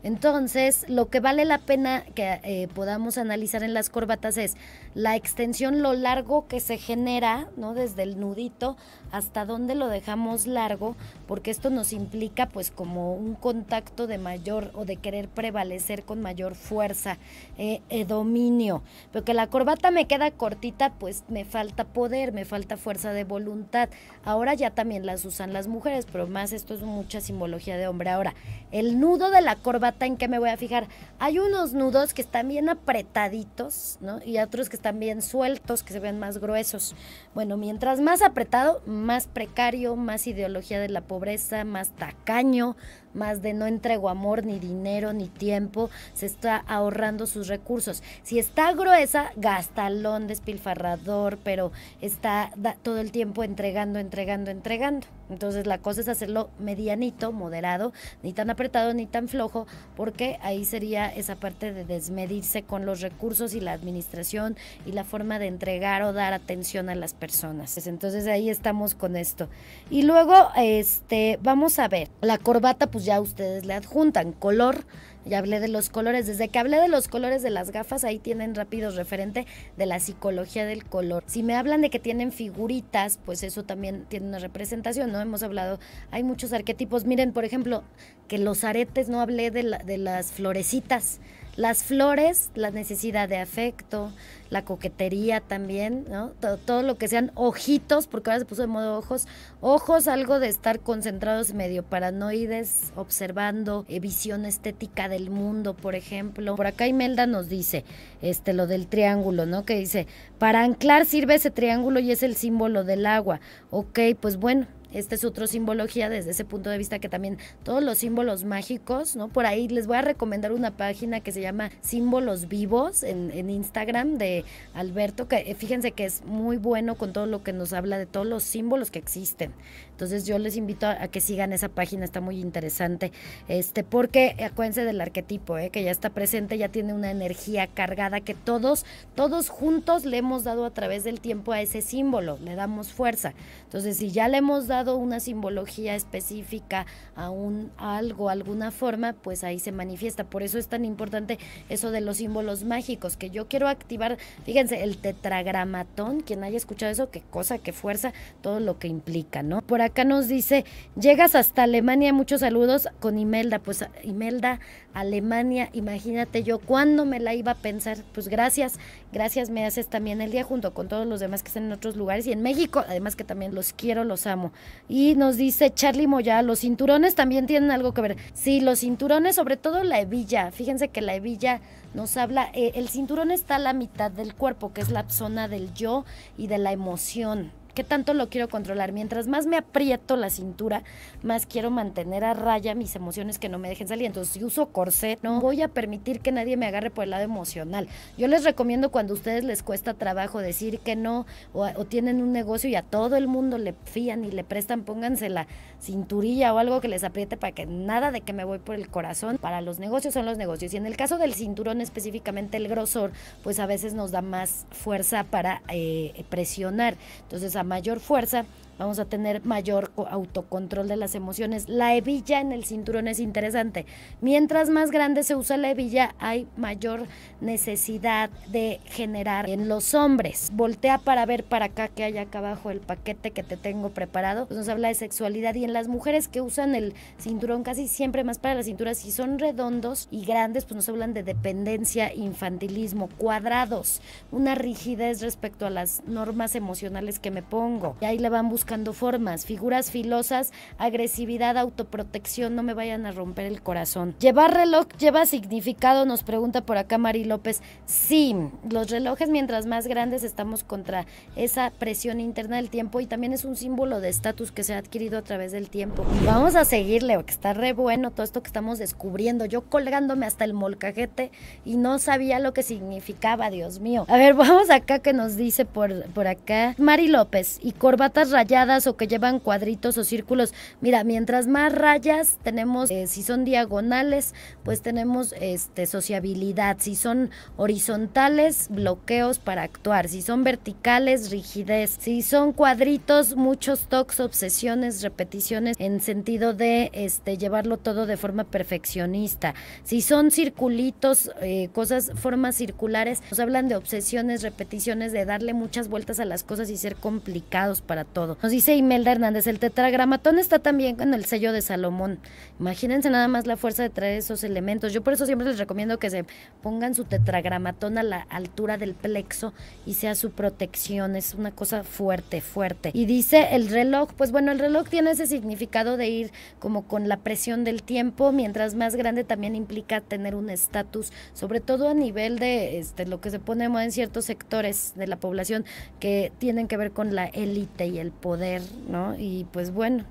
Entonces, lo que vale la pena que eh, podamos analizar en las corbatas es la extensión, lo largo que se genera, ¿no? Desde el nudito hasta dónde lo dejamos largo, porque esto nos implica pues como un contacto de mayor o de querer prevalecer con mayor fuerza, eh, eh, dominio. Pero que la corbata me queda cortita, pues me falta poder, me falta fuerza de voluntad. Ahora ya también las usan las mujeres, pero más esto es mucha simbología de hombre. Ahora, el nudo de la corbata en que me voy a fijar, hay unos nudos que están bien apretaditos, ¿no? Y otros que están bien sueltos, que se ven más gruesos. Bueno, mientras más apretado, más precario, más ideología de la pobreza, más tacaño, más de no entrego amor, ni dinero, ni tiempo, se está ahorrando sus recursos. Si está gruesa, gastalón, despilfarrador, pero está todo el tiempo entregando, entregando, entregando. Entonces la cosa es hacerlo medianito, moderado, ni tan apretado, ni tan flojo, porque ahí sería esa parte de desmedirse con los recursos y la administración y la forma de entregar o dar atención a las personas. Entonces ahí estamos con esto. Y luego, este, vamos a ver, la corbata, pues pues ya ustedes le adjuntan color. Ya hablé de los colores. Desde que hablé de los colores de las gafas, ahí tienen rápido referente de la psicología del color. Si me hablan de que tienen figuritas, pues eso también tiene una representación, ¿no? Hemos hablado, hay muchos arquetipos. Miren, por ejemplo, que los aretes, no hablé de, de las florecitas. Las flores, la necesidad de afecto, la coquetería también, ¿no? Todo, lo que sean ojitos, porque ahora se puso de modo ojos, ojos, algo de estar concentrados medio paranoides, observando eh, visión estética del mundo, por ejemplo. Por acá Imelda nos dice, este, lo del triángulo, ¿no? Que dice, para anclar sirve ese triángulo y es el símbolo del agua. Ok, pues bueno, esta es otra simbología desde ese punto de vista que también todos los símbolos mágicos, ¿no? Por ahí les voy a recomendar una página que se llama Símbolos Vivos en, en Instagram de Alberto, que eh, fíjense que es muy bueno con todo lo que nos habla de todos los símbolos que existen. Entonces yo les invito a, que sigan esa página, está muy interesante, este, porque acuérdense del arquetipo, ¿eh? que ya está presente, ya tiene una energía cargada que todos, todos juntos le hemos dado a través del tiempo a ese símbolo, le damos fuerza. Entonces si ya le hemos dado una simbología específica a un algo, alguna forma, pues ahí se manifiesta. Por eso es tan importante eso de los símbolos mágicos, que yo quiero activar, fíjense, el tetragramatón, quien haya escuchado eso, qué cosa, qué fuerza, todo lo que implica, ¿no? acá nos dice, llegas hasta Alemania, muchos saludos con Imelda. Pues Imelda, Alemania, imagínate yo cuándo me la iba a pensar. Pues gracias, gracias me haces también el día junto con todos los demás que están en otros lugares y en México, además que también los quiero, los amo. Y nos dice Charlie Moya, los cinturones también tienen algo que ver. Sí, los cinturones, sobre todo la hebilla. Fíjense que la hebilla nos habla, eh, el cinturón está a la mitad del cuerpo, que es la zona del yo y de la emoción ¿Qué tanto lo quiero controlar? Mientras más me aprieto la cintura, más quiero mantener a raya mis emociones que no me dejen salir. Entonces, si uso corset, no voy a permitir que nadie me agarre por el lado emocional. Yo les recomiendo cuando a ustedes les cuesta trabajo decir que no o, tienen un negocio y a todo el mundo le fían y le prestan, pónganse la cinturilla o algo que les apriete para que nada de que me voy por el corazón. Para los negocios son los negocios. Y en el caso del cinturón, específicamente el grosor, pues a veces nos da más fuerza para eh, presionar. Entonces, mayor fuerza vamos a tener mayor autocontrol de las emociones. La hebilla en el cinturón es interesante. Mientras más grande se usa la hebilla, hay mayor necesidad de generar en los hombres. Voltea para ver para acá que hay acá abajo el paquete que te tengo preparado. Pues nos habla de sexualidad y en las mujeres que usan el cinturón casi siempre más para la cintura, si son redondos y grandes, pues nos hablan de dependencia, infantilismo, cuadrados, una rigidez respecto a las normas emocionales que me pongo. Y ahí le van buscando formas, figuras filosas, agresividad, autoprotección, no me vayan a romper el corazón. ¿Llevar reloj lleva significado? Nos pregunta por acá Mari López. Sí, los relojes mientras más grandes estamos contra esa presión interna del tiempo y también es un símbolo de estatus que se ha adquirido a través del tiempo. vamos a seguirle, que está re bueno todo esto que estamos descubriendo. Yo colgándome hasta el molcajete y no sabía lo que significaba, Dios mío. A ver, vamos acá que nos dice por, por acá Mari López y corbatas rayadas o que llevan cuadritos o círculos. Mira, mientras más rayas tenemos, eh, si son diagonales, pues tenemos este, sociabilidad. Si son horizontales, bloqueos para actuar. Si son verticales, rigidez. Si son cuadritos, muchos toques, obsesiones, repeticiones en sentido de este, llevarlo todo de forma perfeccionista. Si son circulitos, eh, cosas, formas circulares, nos hablan de obsesiones, repeticiones, de darle muchas vueltas a las cosas y ser complicados para todo. Nos dice Imelda Hernández, el tetragramatón está también con el sello de Salomón. Imagínense nada más la fuerza de traer esos elementos. Yo por eso siempre les recomiendo que se pongan su tetragramatón a la altura del plexo y sea su protección. Es una cosa fuerte, fuerte. Y dice el reloj, pues bueno, el reloj tiene ese significado de ir como con la presión del tiempo, mientras más grande también implica tener un estatus, sobre todo a nivel de este, lo que se pone en ciertos sectores de la población que tienen que ver con la élite y el poder poder, ¿no? Y pues bueno,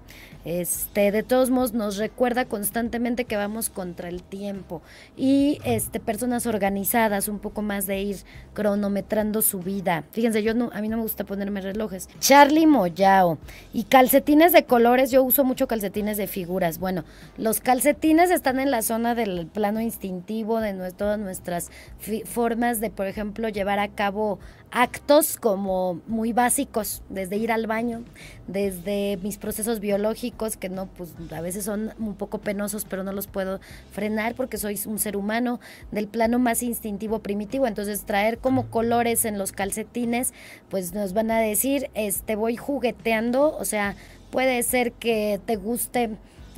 este, de todos modos nos recuerda constantemente que vamos contra el tiempo y este, personas organizadas, un poco más de ir cronometrando su vida. Fíjense, yo no, a mí no me gusta ponerme relojes. Charlie Moyao y calcetines de colores, yo uso mucho calcetines de figuras. Bueno, los calcetines están en la zona del plano instintivo de todas nuestras formas de, por ejemplo, llevar a cabo actos como muy básicos, desde ir al baño, desde mis procesos biológicos, que no, pues a veces son un poco penosos, pero no los puedo frenar porque soy un ser humano del plano más instintivo primitivo. Entonces, traer como colores en los calcetines, pues nos van a decir, este, voy jugueteando, o sea, puede ser que te guste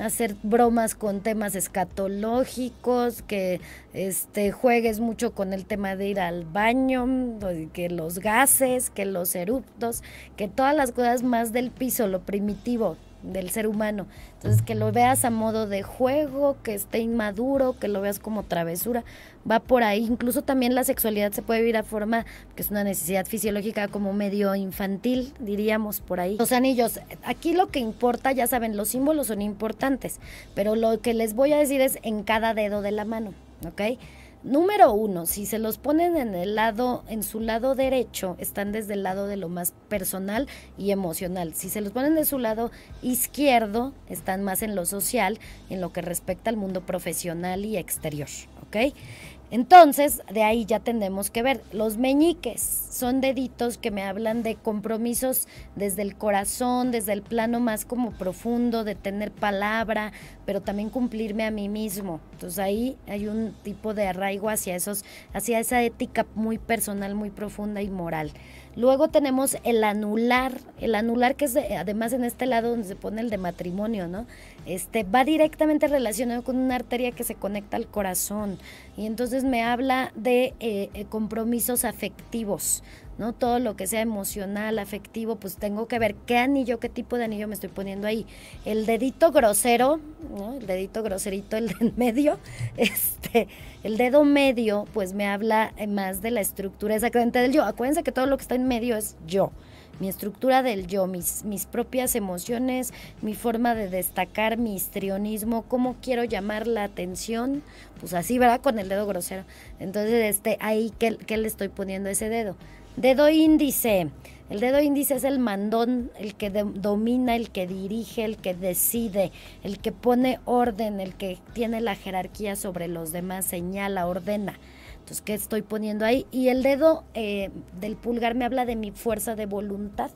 hacer bromas con temas escatológicos, que este, juegues mucho con el tema de ir al baño, pues, que los gases, que los eruptos, que todas las cosas más del piso, lo primitivo del ser humano. Entonces, que lo veas a modo de juego, que esté inmaduro, que lo veas como travesura, va por ahí. Incluso también la sexualidad se puede vivir a forma, que es una necesidad fisiológica como medio infantil, diríamos por ahí. Los anillos, aquí lo que importa, ya saben, los símbolos son importantes, pero lo que les voy a decir es en cada dedo de la mano, ¿ok? Número uno, si se los ponen en el lado, en su lado derecho, están desde el lado de lo más personal y emocional. Si se los ponen de su lado izquierdo, están más en lo social, en lo que respecta al mundo profesional y exterior, ¿ok? Entonces, de ahí ya tenemos que ver. Los meñiques son deditos que me hablan de compromisos desde el corazón, desde el plano más como profundo, de tener palabra, pero también cumplirme a mí mismo. Entonces ahí hay un tipo de arraigo hacia esos, hacia esa ética muy personal, muy profunda y moral. Luego tenemos el anular, el anular que es además en este lado donde se pone el de matrimonio, ¿no? Este va directamente relacionado con una arteria que se conecta al corazón y entonces me habla de eh, eh, compromisos afectivos, todo lo que sea emocional, afectivo, pues tengo que ver qué anillo, qué tipo de anillo me estoy poniendo ahí. El dedito grosero, El dedito groserito, el en medio, este, el dedo medio, pues me habla eh, más de la estructura exactamente del yo. Acuérdense que todo lo que está en medio es yo mi estructura del yo, mis, mis propias emociones, mi forma de destacar, mi histrionismo, cómo quiero llamar la atención, pues así, ¿verdad? Con el dedo grosero. Entonces, este, ahí, ¿qué, qué le estoy poniendo a ese dedo? Dedo índice. El dedo índice es el mandón, el que domina, el que dirige, el que decide, el que pone orden, el que tiene la jerarquía sobre los demás, señala, ordena. Entonces, ¿qué estoy poniendo ahí? Y el dedo eh, del pulgar me habla de mi fuerza de voluntad.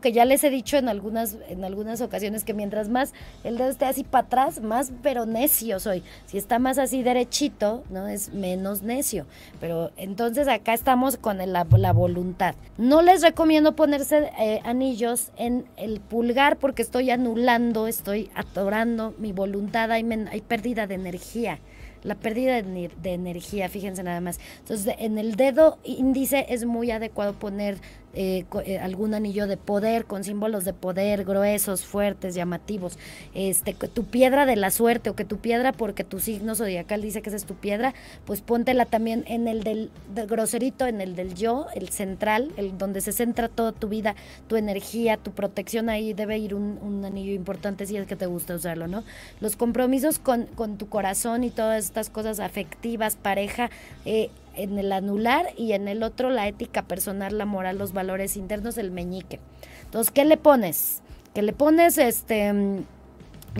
Que ya les he dicho en algunas, en algunas ocasiones que mientras más el dedo esté así para atrás, más pero necio soy. Si está más así derechito, ¿no? Es menos necio. Pero entonces acá estamos con la, voluntad. No les recomiendo ponerse eh, anillos en el pulgar porque estoy anulando, estoy atorando mi voluntad, hay, pérdida de energía la pérdida de, de, energía, fíjense nada más. Entonces, en el dedo índice es muy adecuado poner eh, eh, algún anillo de poder con símbolos de poder gruesos, fuertes, llamativos, este, tu piedra de la suerte o que tu piedra porque tu signo zodiacal dice que esa es tu piedra, pues póntela también en el del, groserito, en el del yo, el central, el donde se centra toda tu vida, tu energía, tu protección, ahí debe ir un, anillo importante si es que te gusta usarlo, ¿no? Los compromisos con, con tu corazón y todas estas cosas afectivas, pareja, eh, en el anular y en el otro la ética personal, la moral, los valores internos, el meñique. Entonces, ¿qué le pones? Que le pones este mm,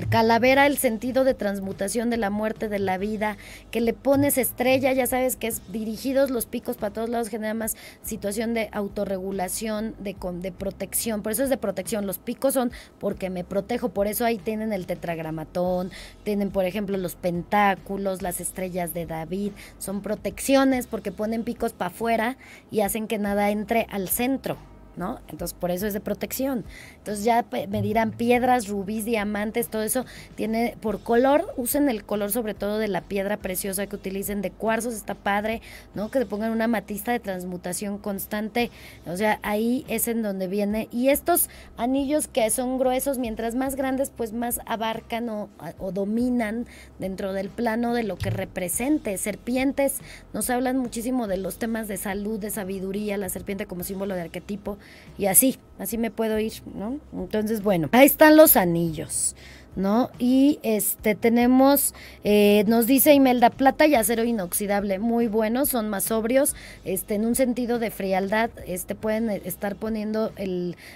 Calavera, el sentido de transmutación de la muerte, de la vida, que le pones estrella, ya sabes que es dirigidos los picos para todos lados, genera más situación de autorregulación, de, de protección. Por eso es de protección. Los picos son porque me protejo. Por eso ahí tienen el tetragramatón, tienen, por ejemplo, los pentáculos, las estrellas de David. Son protecciones porque ponen picos para afuera y hacen que nada entre al centro. ¿no? Entonces por eso es de protección. Entonces ya me dirán piedras, rubíes, diamantes, todo eso tiene por color, usen el color sobre todo de la piedra preciosa que utilicen de cuarzos, está padre, ¿no? Que le pongan una matista de transmutación constante. O sea, ahí es en donde viene y estos anillos que son gruesos, mientras más grandes, pues más abarcan o dominan dentro del plano de lo que represente. Serpientes nos hablan muchísimo de los temas de salud, de sabiduría, la serpiente como símbolo de arquetipo y así, así me puedo ir, ¿no? Entonces, bueno, ahí están los anillos. ¿no? Y este tenemos, eh, nos dice Imelda, plata y acero inoxidable, muy buenos, son más sobrios, este, en un sentido de frialdad, este, pueden eh, estar poniendo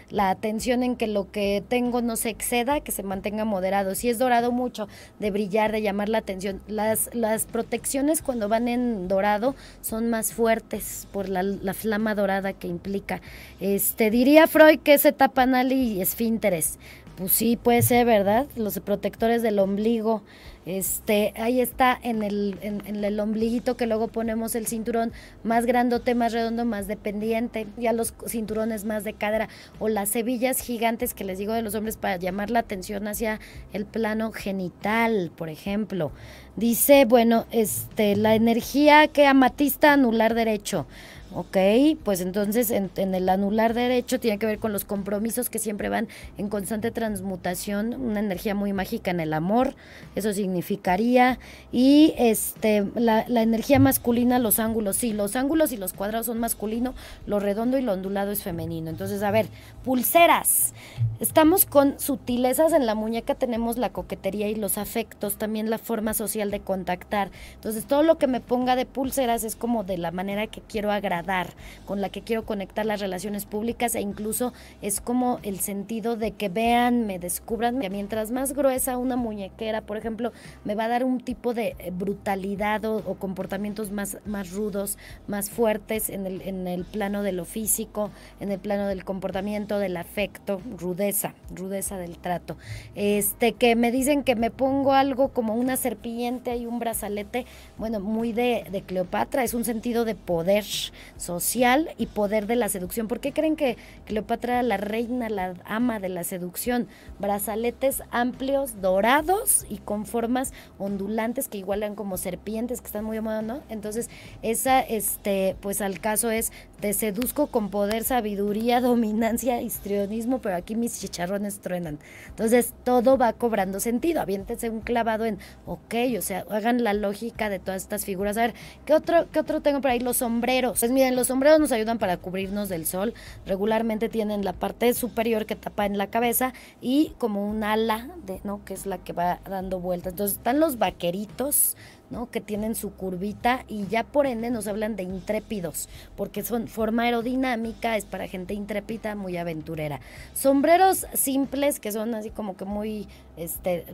la atención en que lo que tengo no se exceda, que se mantenga moderado. Si es dorado mucho, de brillar, de llamar la atención. Las, las protecciones cuando van en dorado son más fuertes por la, flama dorada que implica. Este, diría Freud que es etapa anal y esfínteres. Pues sí, puede ser, ¿verdad? Los protectores del ombligo. Este, ahí está en el, ombliguito que luego ponemos el cinturón más grandote, más redondo, más dependiente, ya los cinturones más de cadera o las hebillas gigantes que les digo de los hombres para llamar la atención hacia el plano genital, por ejemplo. Dice, bueno, este, la energía que amatista anular derecho. ¿ok? Pues entonces en, el anular derecho tiene que ver con los compromisos que siempre van en constante transmutación, una energía muy mágica en el amor, eso significaría, y este, la, energía masculina, los ángulos, sí, los ángulos y los cuadrados son masculino, lo redondo y lo ondulado es femenino. Entonces, a ver, pulseras, estamos con sutilezas en la muñeca, tenemos la coquetería y los afectos, también la forma social de contactar, entonces todo lo que me ponga de pulseras es como de la manera que quiero agradar dar, con la que quiero conectar las relaciones públicas e incluso es como el sentido de que vean, me descubran, que mientras más gruesa una muñequera, por ejemplo, me va a dar un tipo de eh, brutalidad o, comportamientos más, más rudos, más fuertes en el, en el plano de lo físico, en el plano del comportamiento, del afecto, rudeza, rudeza del trato. Este, que me dicen que me pongo algo como una serpiente y un brazalete, bueno, muy de, de Cleopatra, es un sentido de poder, social y poder de la seducción. ¿Por qué creen que Cleopatra la reina, la ama de la seducción? Brazaletes amplios, dorados y con formas ondulantes que igualan como serpientes, que están muy amados, ¿no? Entonces, esa, este, pues al caso es te seduzco con poder, sabiduría, dominancia, histrionismo, pero aquí mis chicharrones truenan. Entonces todo va cobrando sentido. Aviéntense un clavado en, ok, o sea, hagan la lógica de todas estas figuras. A ver, ¿qué otro, qué otro tengo por ahí? Los sombreros. Pues miren, los sombreros nos ayudan para cubrirnos del sol. Regularmente tienen la parte superior que tapa en la cabeza y como un ala, de, ¿no? Que es la que va dando vueltas. Entonces están los vaqueritos que tienen su curvita y ya por ende nos hablan de intrépidos, porque son forma aerodinámica, es para gente intrépida, muy aventurera. Sombreros simples, que son así como que muy, este,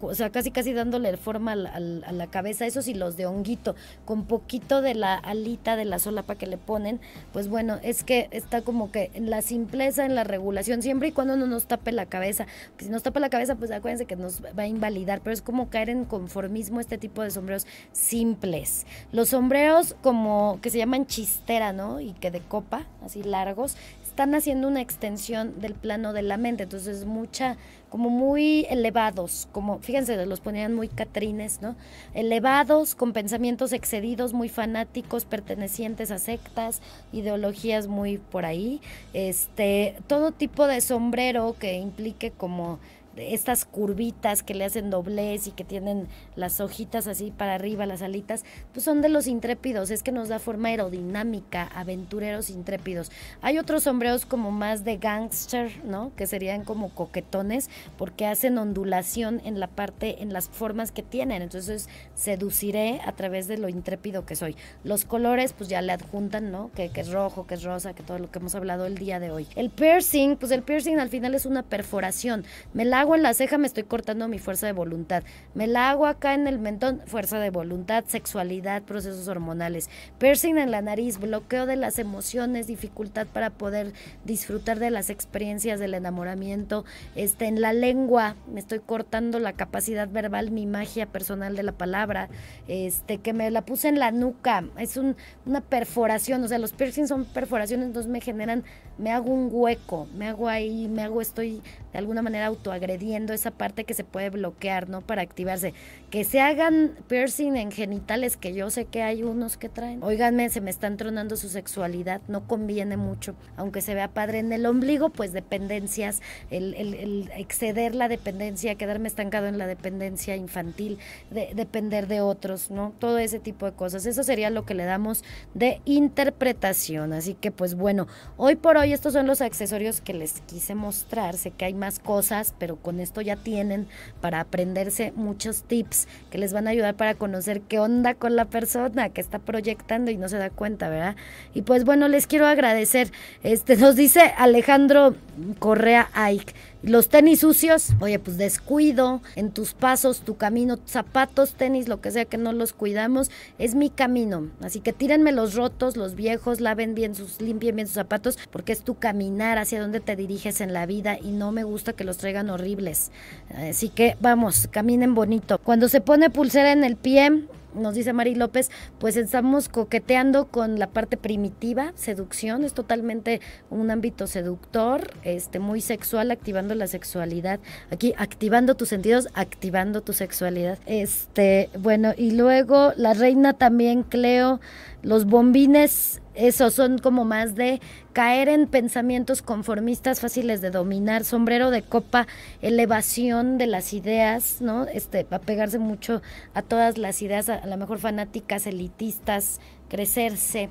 o sea, casi casi dándole forma a la, cabeza, esos y los de honguito, con poquito de la alita, de la solapa que le ponen, pues bueno, es que está como que en la simpleza, en la regulación, siempre y cuando no nos tape la cabeza, que si nos tapa la cabeza, pues acuérdense que nos va a invalidar, pero es como caer en conformismo este tipo de sombreros simples. Los sombreros como que se llaman chistera, ¿no? Y que de copa, así largos, están haciendo una extensión del plano de la mente, entonces mucha, como muy elevados, como, fíjense, los ponían muy catrines, ¿no? Elevados, con pensamientos excedidos, muy fanáticos, pertenecientes a sectas, ideologías muy por ahí, este, todo tipo de sombrero que implique como estas curvitas que le hacen doblez y que tienen las hojitas así para arriba, las alitas, pues son de los intrépidos, es que nos da forma aerodinámica, aventureros intrépidos. Hay otros sombreros como más de gangster, ¿no? Que serían como coquetones porque hacen ondulación en la parte, en las formas que tienen, entonces seduciré a través de lo intrépido que soy. Los colores pues ya le adjuntan, ¿no? Que, es rojo, que es rosa, que todo lo que hemos hablado el día de hoy. El piercing, pues el piercing al final es una perforación, me la en la ceja, me estoy cortando mi fuerza de voluntad. Me la hago acá en el mentón, fuerza de voluntad, sexualidad, procesos hormonales. Piercing en la nariz, bloqueo de las emociones, dificultad para poder disfrutar de las experiencias del enamoramiento. Este, en la lengua, me estoy cortando la capacidad verbal, mi magia personal de la palabra. Este, que me la puse en la nuca, es una perforación, o sea, los piercings son perforaciones, entonces me generan, me hago un hueco, me hago ahí, me hago, estoy de alguna manera autoagresivo agrediendo esa parte que se puede bloquear, ¿no? Para activarse. Que se hagan piercing en genitales, que yo sé que hay unos que traen. Óiganme, se me están tronando su sexualidad, no conviene mucho. Aunque se vea padre en el ombligo, pues dependencias, el, exceder la dependencia, quedarme estancado en la dependencia infantil, de, depender de otros, ¿no? Todo ese tipo de cosas. Eso sería lo que le damos de interpretación. Así que, pues bueno, hoy por hoy estos son los accesorios que les quise mostrar. Sé que hay más cosas, pero con esto ya tienen para aprenderse muchos tips que les van a ayudar para conocer qué onda con la persona que está proyectando y no se da cuenta, ¿verdad? Y pues bueno, les quiero agradecer. Este nos dice Alejandro Correa Ike los tenis sucios, oye, pues descuido en tus pasos, tu camino, zapatos, tenis, lo que sea que no los cuidamos, es mi camino. Así que tírenme los rotos, los viejos, laven bien sus, limpien bien sus zapatos, porque es tu caminar hacia donde te diriges en la vida y no me gusta que los traigan horribles. Así que vamos, caminen bonito. Cuando se pone pulsera en el pie, nos dice Mari López, pues estamos coqueteando con la parte primitiva, seducción, es totalmente un ámbito seductor, este muy sexual, activando la sexualidad. Aquí activando tus sentidos, activando tu sexualidad. Este, bueno, y luego la reina también Cleo los bombines, eso son como más de caer en pensamientos conformistas fáciles de dominar, sombrero de copa, elevación de las ideas, ¿no? Este, apegarse mucho a todas las ideas, a, a lo mejor fanáticas, elitistas, crecerse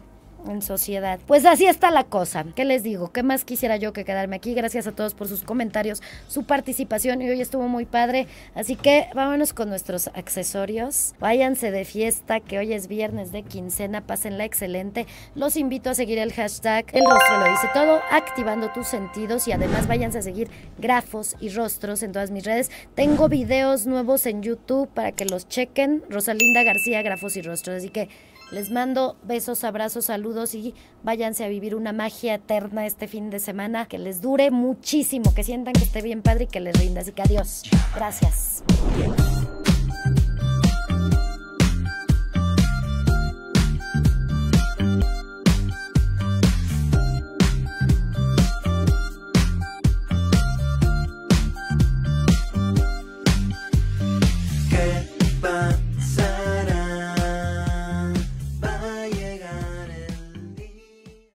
en sociedad. Pues así está la cosa. ¿Qué les digo? ¿Qué más quisiera yo que quedarme aquí? Gracias a todos por sus comentarios, su participación y hoy estuvo muy padre. Así que vámonos con nuestros accesorios. Váyanse de fiesta que hoy es viernes de quincena. la excelente. Los invito a seguir el hashtag El Rostro lo dice todo, activando tus sentidos y además váyanse a seguir grafos y rostros en todas mis redes. Tengo videos nuevos en YouTube para que los chequen. Rosalinda García, grafos y rostros. Así que les mando besos, abrazos, saludos y váyanse a vivir una magia eterna este fin de semana que les dure muchísimo, que sientan que esté bien padre y que les rinda. Así que adiós. Gracias.